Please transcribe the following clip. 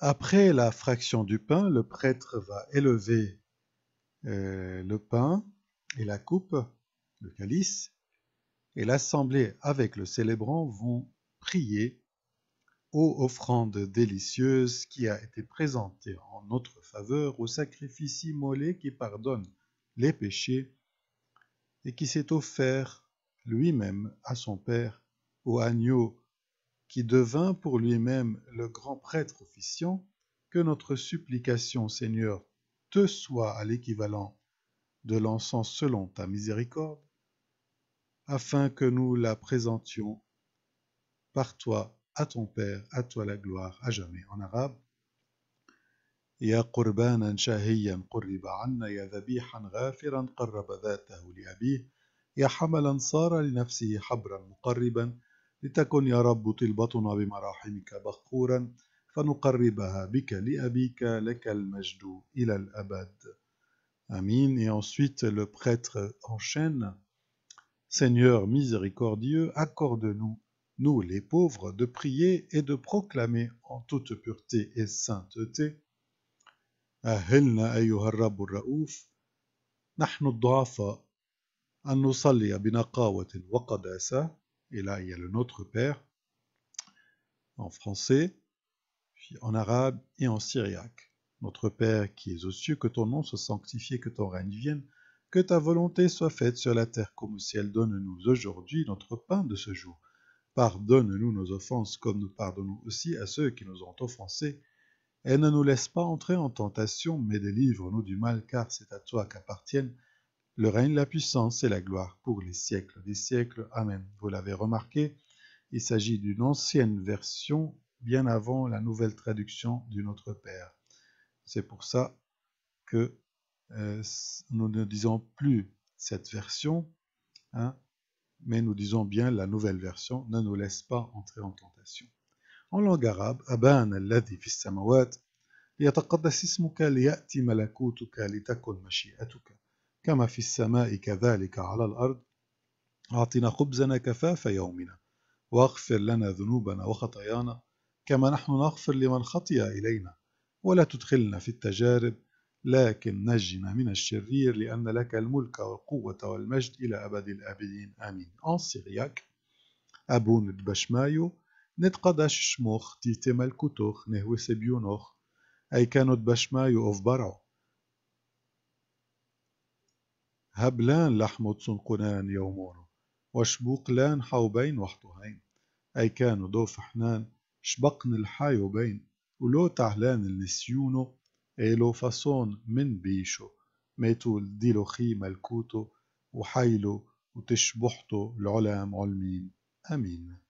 Après la fraction du pain, le prêtre va élever euh, le pain et la coupe, le calice, et l'assemblée avec le célébrant vont prier aux offrandes délicieuses qui a été présentée en notre faveur au sacrifice immolé qui pardonne les péchés et qui s'est offert lui-même à son Père, au agneau qui devint pour lui-même le grand prêtre officiant, que notre supplication, Seigneur, te soit à l'équivalent de l'encens selon ta miséricorde, afin que nous la présentions par toi à ton Père, à toi la gloire, à jamais. En arabe, يا قربانا لتكن يا رب طلبتنا بمراحمك بخورا فنقربها بك لأبيك لك المجد إلى الأبد آمين Et ensuite, le prêtre enchaîne. Seigneur miséricordieux, accorde-nous, nous les pauvres, de prier et de proclamer en toute pureté et sainteté. أهلنا أيها الرب الرؤوف نحن الضعفاء أن نصلي بنقاوة وقداسة et là il y a le Notre Père, en français, puis en arabe et en syriaque. Notre Père qui es aux cieux, que ton nom soit sanctifié, que ton règne vienne, que ta volonté soit faite sur la terre comme au ciel. Donne-nous aujourd'hui notre pain de ce jour. Pardonne-nous nos offenses comme nous pardonnons aussi à ceux qui nous ont offensés. Et ne nous laisse pas entrer en tentation, mais délivre-nous du mal, car c'est à toi qu'appartiennent le règne, la puissance et la gloire pour les siècles des siècles. Amen. Vous l'avez remarqué, il s'agit d'une ancienne version bien avant la nouvelle traduction du Notre Père. C'est pour ça que euh, nous ne disons plus cette version, hein, mais nous disons bien la nouvelle version ne nous laisse pas entrer en tentation. En langue arabe, Aban alladhi fis samawat, liyataqaddas liyati malakutuka litakun mashi'atuka. كما في السماء كذلك على الأرض أعطنا خبزنا كفاف يومنا واغفر لنا ذنوبنا وخطايانا كما نحن نغفر لمن خطي إلينا ولا تدخلنا في التجارب لكن نجنا من الشرير لأن لك الملك والقوة والمجد إلى أبد الآبدين آمين En syriaque, نتقدش bashmayo, تيتم الكتوخ نهو سبيونوخ أي كانت بشمايو أوف barao. هبلان لحمة سنقنان وشبوق وشبوقلان حوبين وحطهين أي كانوا دوف حنان شبقن الحايوبين ولو تعلان النسيونو إلو فاصون من بيشو ديلو ديلوخي ملكوتو وحيلو وتشبحتو العلام علمين أمين